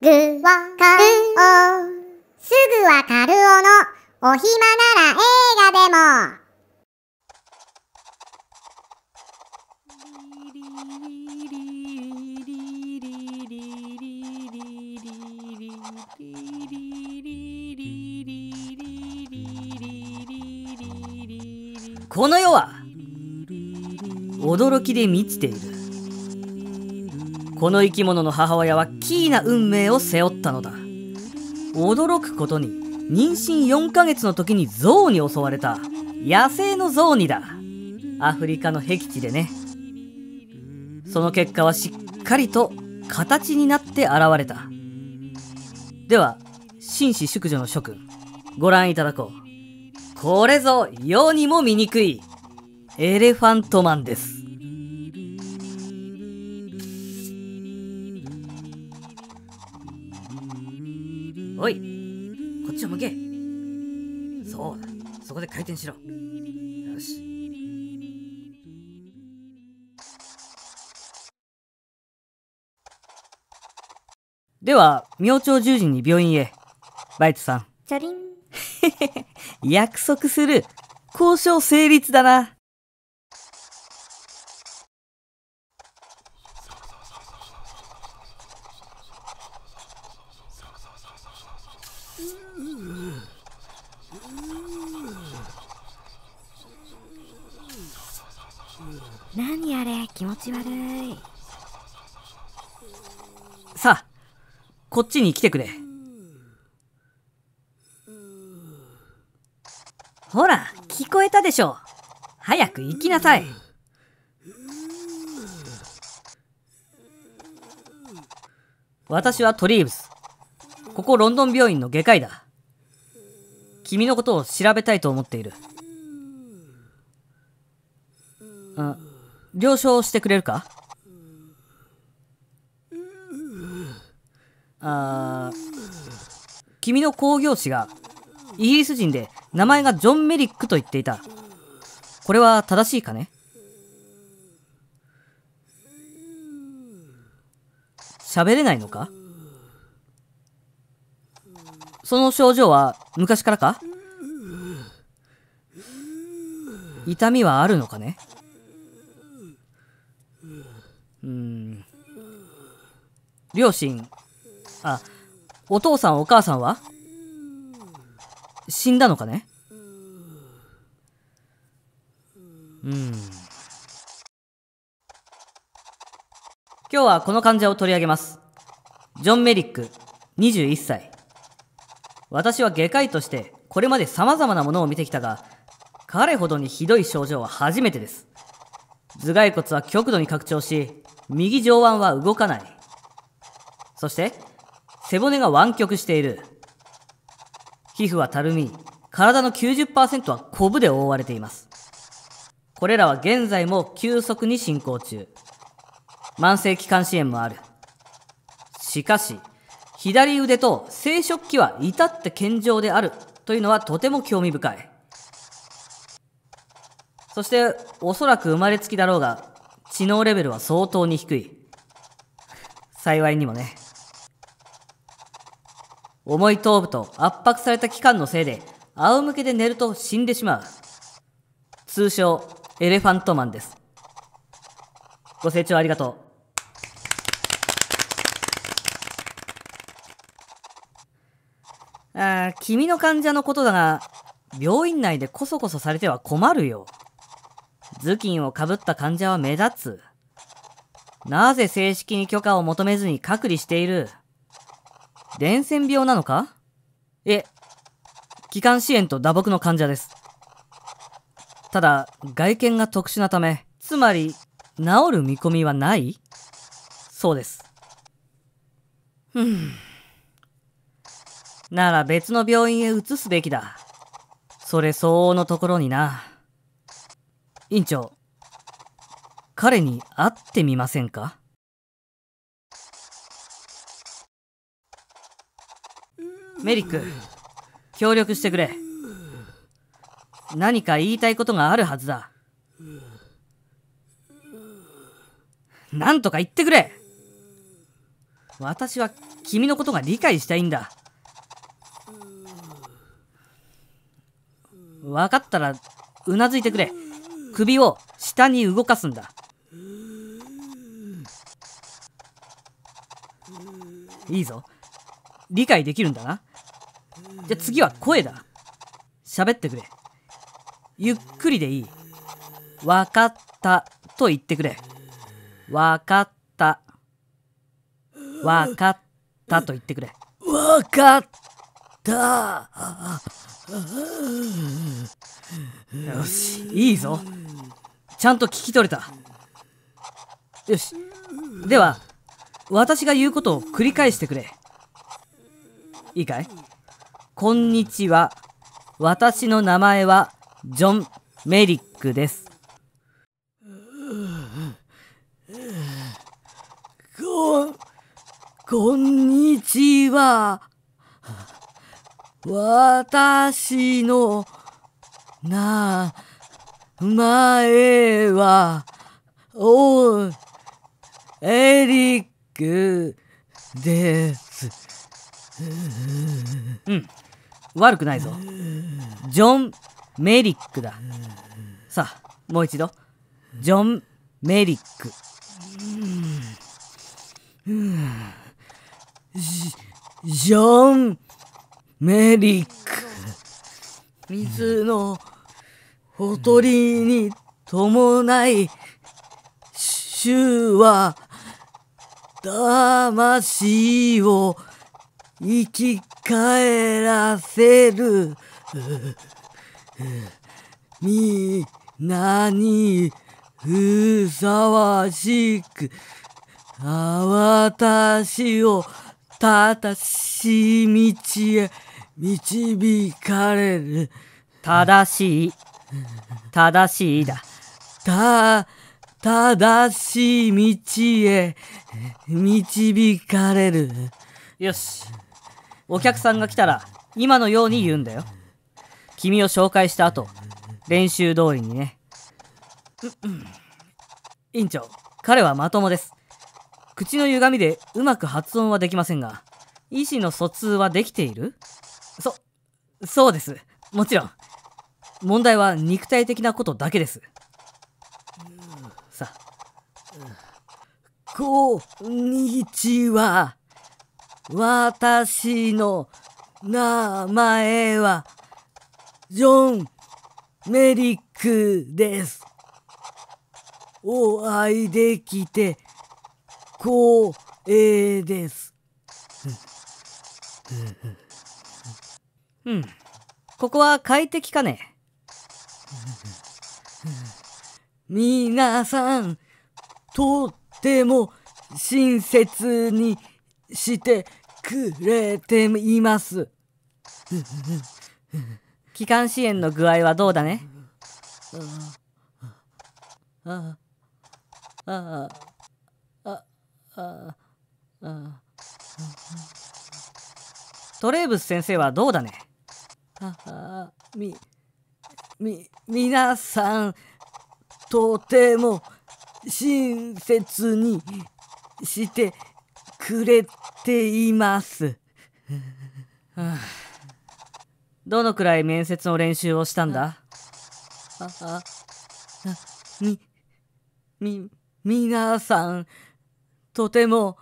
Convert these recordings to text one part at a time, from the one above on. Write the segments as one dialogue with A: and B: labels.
A: ぐわかるおすぐわかるおのお暇なら映画でも
B: この世は驚きで満ちているこの生き物の母親はキーな運命を背負ったのだ驚くことに妊娠4ヶ月の時に象に襲われた野生のウにだアフリカの僻地でねその結果はしっかりと形になって現れたでは紳士淑女の諸君ご覧いただこうこれぞ世にも醜いエレファントマンですおいこっちを向けそうだそこで回転しろよしでは明朝10時に病院へバイトさんチャリン約束する交渉成立だなさあ、こっちに来てくれ。
A: ほら、聞こえたでしょ。早く行きなさい。
B: 私はトリーブス。ここロンドン病院の外科医だ。君のことを調べたいと思っている。あ、了承してくれるかあ君の興行師がイギリス人で名前がジョン・メリックと言っていた。これは正しいかね喋れないのかその症状は昔からか痛みはあるのかねうん。両親、あ、お父さんお母さんは死んだのかねうん。今日はこの患者を取り上げます。ジョン・メリック、21歳。私は外科医としてこれまで様々なものを見てきたが、彼ほどにひどい症状は初めてです。頭蓋骨は極度に拡張し、右上腕は動かない。そして、背骨が湾曲している。皮膚はたるみ、体の90%はコブで覆われています。これらは現在も急速に進行中。慢性気管支炎もある。しかし、左腕と生殖器は至って健常であるというのはとても興味深い。そして、おそらく生まれつきだろうが、知能レベルは相当に低い。幸いにもね。重い頭部と圧迫された器官のせいで、仰向けで寝ると死んでしまう。通称、エレファントマンです。ご清聴ありがとう。あ君の患者のことだが、病院内でこそこそされては困るよ。頭巾をかぶった患者は目立つ。なぜ正式に許可を求めずに隔離している伝染病なのかえ、気管支炎と打撲の患者です。ただ、外見が特殊なため、つまり、治る見込みはないそうです。ふん。なら別の病院へ移すべきだ。それ相応のところにな。院長、彼に会ってみませんかメリック協力してくれ何か言いたいことがあるはずだ何とか言ってくれ私は君のことが理解したいんだ分かったらうなずいてくれ首を下に動かすんだいいぞ理解できるんだなじゃ次は声だ。喋ってくれ。ゆっくりでいい。わかったと言ってくれ。わかった。わかったと言ってくれ。わかったよし、いいぞ。ちゃんと聞き取れた。よし。では、私が言うことを繰り返してくれ。いいかいこんにちは。私の名前は、ジョン・メリックです。こん、こんにちは。私の、な、前は、おエリックです。うん。悪くないぞジョン・メリックださあもう一度ジョン・メリックジョン・メリック水のほとりに伴い衆は魂を生き帰らせる。みんなにふさわしく、あわたしを正しい道へ導かれる。正しい、正しいだ。た、正しい道へ導かれる。よし。お客さんが来たら今のように言うんだよ。君を紹介した後、練習通りにね。う、うん。院長、彼はまともです。口の歪みでうまく発音はできませんが、意思の疎通はできているそ、そうです。もちろん。問題は肉体的なことだけです。さあ。こんにちは。私の名前はジョン・メリックです。お会いできて光栄です。うん。ここは快適かね。皆さん、とっても親切にしてくれています。気管支炎の具合はどうだねあああああトレーブス先生はどうだねあみみ皆さんとても親切にしてくれています。どのくらい面接の練習をしたんだあ、あ、み、み、皆さん、とても、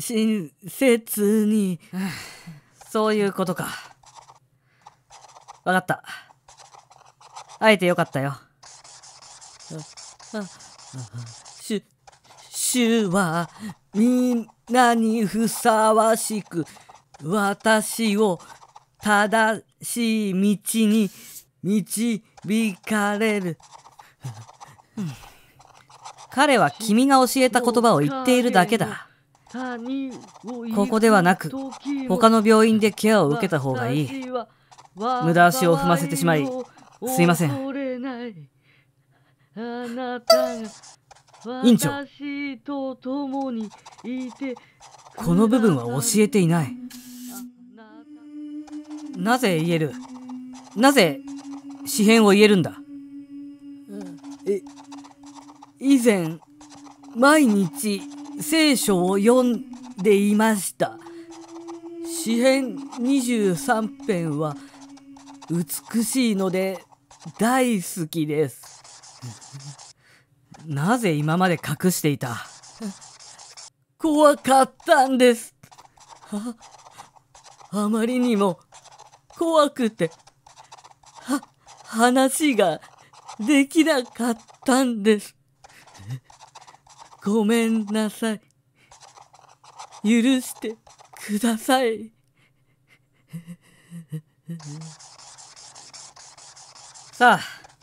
B: 親切に。そういうことか。わかった。会えてよかったよ。あ、あ、あ。主はみんなにふさわしく私を正しい道に導かれる。彼は君が教えた言葉を言っているだけだ。ここではなく、他の病院でケアを受けた方がいい。無駄足を踏ませてしまい、すいません。院長この部分は教えていないなぜ言えるなぜ詩編を言えるんだ、うん、以前毎日聖書を読んでいました詩編23編は美しいので大好きですなぜ今まで隠していた怖かったんですあ、あまりにも怖くて、は、話ができなかったんです。ごめんなさい。許してください。さあ、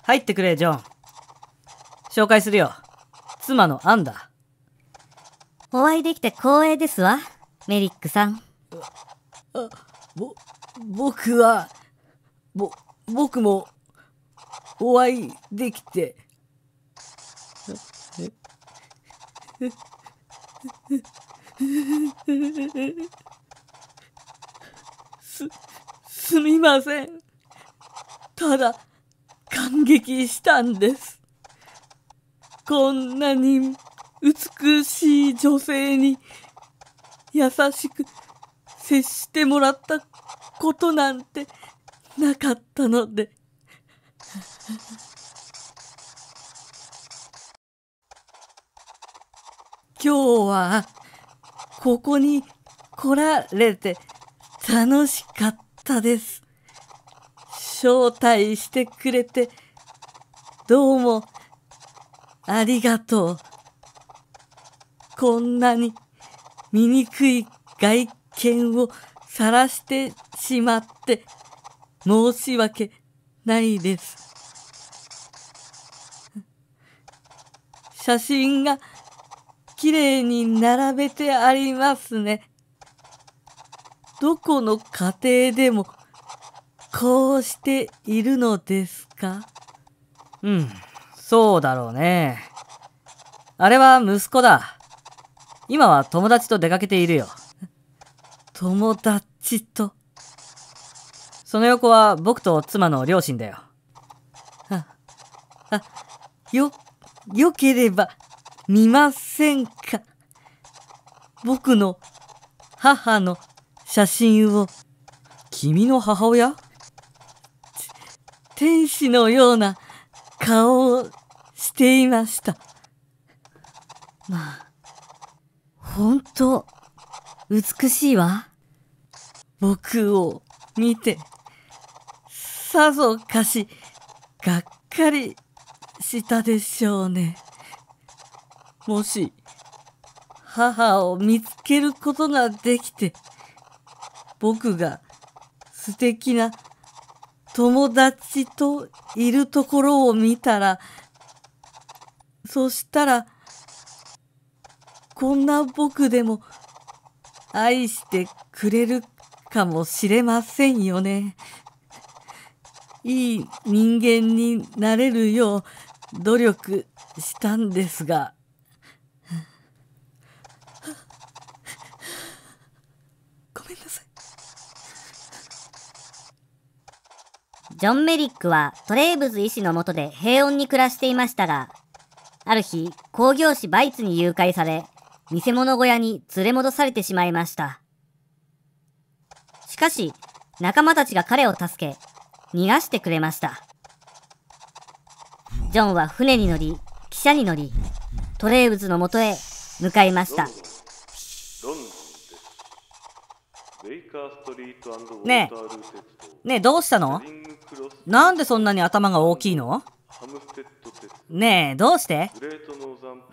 B: 入ってくれ、ジョン。紹介
A: するよ。妻のアンだ。お会いできて光栄ですわ、メリックさん。あ、ぼ、僕は、
B: ぼ、僕も、お会いできて、す、すみません。ただ、感激したんです。こんなに美しい女性に優しく接してもらったことなんてなかったので。今日はここに来られて楽しかったです。招待してくれてどうもありがとう。こんなに醜い外見を晒してしまって申し訳ないです。写真がきれいに並べてありますね。どこの家庭でもこうしているのですかうん。そうだろうね。あれは息子だ。今は友達と出かけているよ。友達と。その横は僕と妻の両親だよ。あ、よ、よければ見ませんか。僕の母の写真を。君の母親天使のような顔をしていました。まあ、本当美しいわ。僕を見て、さぞかし、がっかりしたでしょうね。もし、母を見つけることができて、僕が素敵な友達といるところを見たら、そしたら、こんな僕でも愛してくれるかもしれませんよね。いい人間になれるよう努力したんですが。ごめんなさ
A: い。ジョン・メリックはトレーブズ医師のもとで平穏に暮らしていましたが、ある日、工業士バイツに誘拐され、偽物小屋に連れ戻されてしまいました。しかし、仲間たちが彼を助け、逃がしてくれました。ジョンは船に乗り、汽車に乗り、トレイブズのもとへ向かいました。
B: ねえ、ねえ、どうしたのなんでそんなに頭が大きいのねえ、どうして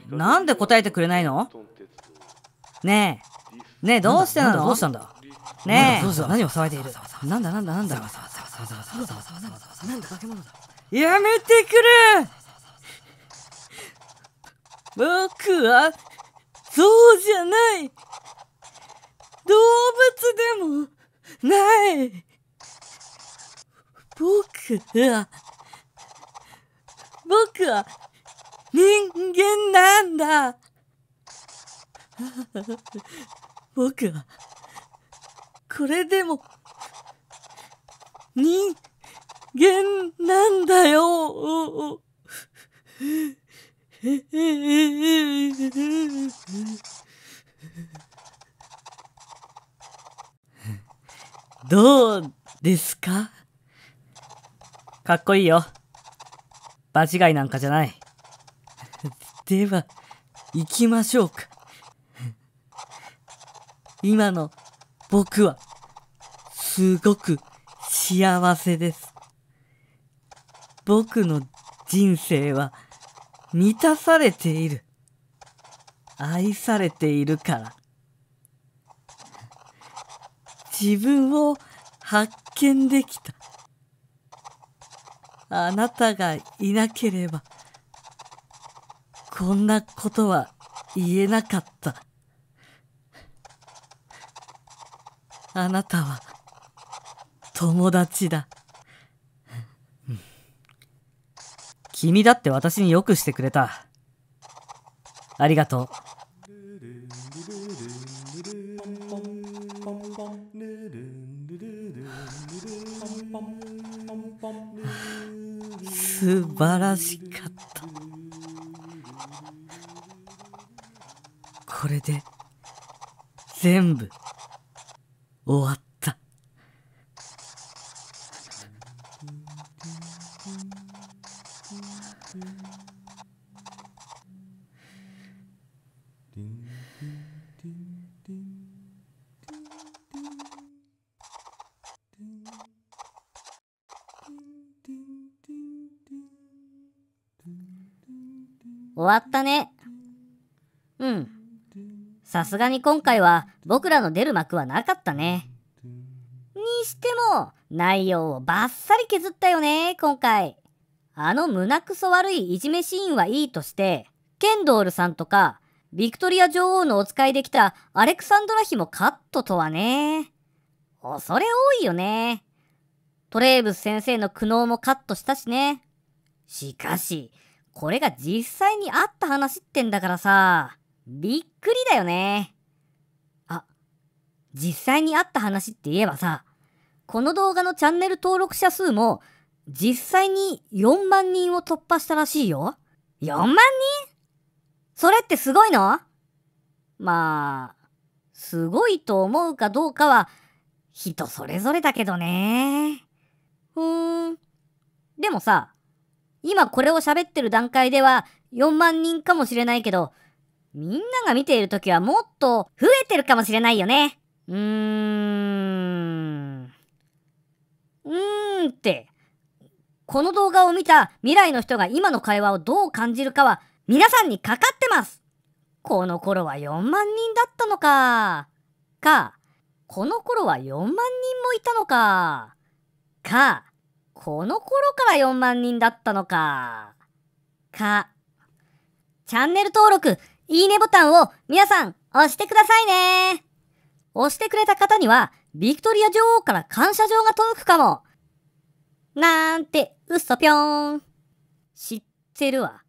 B: なんで答えてくれないのねえ。ねえ、どうしてなのどうしたんだねえ。何を騒いでいるなんだなんだなんだやめてくれ僕は、そうじゃない動物でも、ない僕は、僕は人間なんだ 僕はこれでも人間なんだよ どうですかかっこいいよ。場違いなんかじゃない。では、行きましょうか。今の僕は、すごく幸せです。僕の人生は満たされている。愛されているから。自分を発見できた。あなたがいなければ、こんなことは言えなかった。あなたは友達だ。君だって私によくしてくれた。ありがとう。素晴らしかったこれで全部終わった
A: わったね。うん。さすがに今回は僕らの出る幕はなかったね。にしても、内容をバッサリ削ったよね、今回。あの胸くそ悪いいじめシーンはいいとして、ケンドールさんとか、ビクトリア女王のお使いできたアレクサンドラ妃もカットとはね。恐れ多いよね。トレーブス先生の苦悩もカットしたしね。しかし、これが実際にあった話ってんだからさ、びっくりだよね。あ、実際にあった話って言えばさ、この動画のチャンネル登録者数も実際に4万人を突破したらしいよ。4万人それってすごいのまあ、すごいと思うかどうかは人それぞれだけどね。うーん。でもさ、今これを喋ってる段階では4万人かもしれないけど、みんなが見ている時はもっと増えてるかもしれないよね。うーん。うーんって。この動画を見た未来の人が今の会話をどう感じるかは皆さんにかかってますこの頃は4万人だったのか。か、この頃は4万人もいたのか。か、この頃から4万人だったのか。か。チャンネル登録、いいねボタンを皆さん押してくださいね。押してくれた方には、ビクトリア女王から感謝状が届くかも。なんて、嘘ぴょーん。知ってるわ。